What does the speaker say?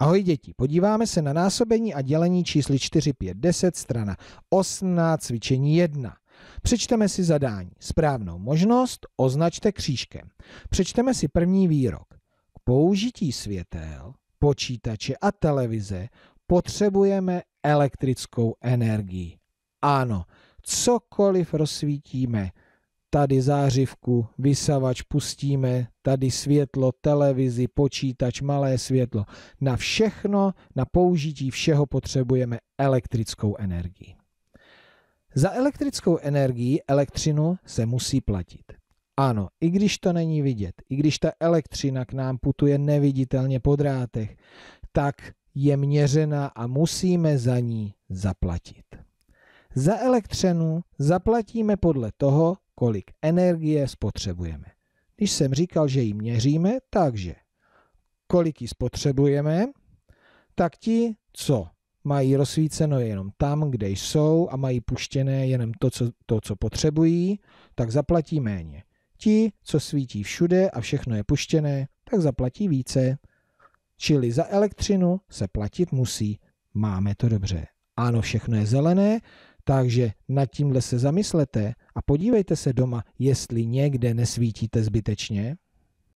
Ahoj děti, podíváme se na násobení a dělení čísly 4, 5, 10, strana 18, cvičení 1. Přečteme si zadání. Správnou možnost označte křížkem. Přečteme si první výrok. K použití světel, počítače a televize potřebujeme elektrickou energii. Ano, cokoliv rozsvítíme, tady zářivku, vysavač pustíme, tady světlo, televizi, počítač, malé světlo. Na všechno, na použití všeho potřebujeme elektrickou energii. Za elektrickou energii, elektřinu, se musí platit. Ano, i když to není vidět, i když ta elektřina k nám putuje neviditelně po drátech, tak je měřena a musíme za ní zaplatit. Za elektřinu zaplatíme podle toho, kolik energie spotřebujeme. Když jsem říkal, že ji měříme, takže kolik ji spotřebujeme, tak ti, co mají rozsvíceno jenom tam, kde jsou a mají puštěné jenom to, co, to, co potřebují, tak zaplatí méně. Ti, co svítí všude a všechno je puštěné, tak zaplatí více. Čili za elektřinu se platit musí. Máme to dobře. Ano, všechno je zelené, takže nad tímhle se zamyslete a podívejte se doma, jestli někde nesvítíte zbytečně,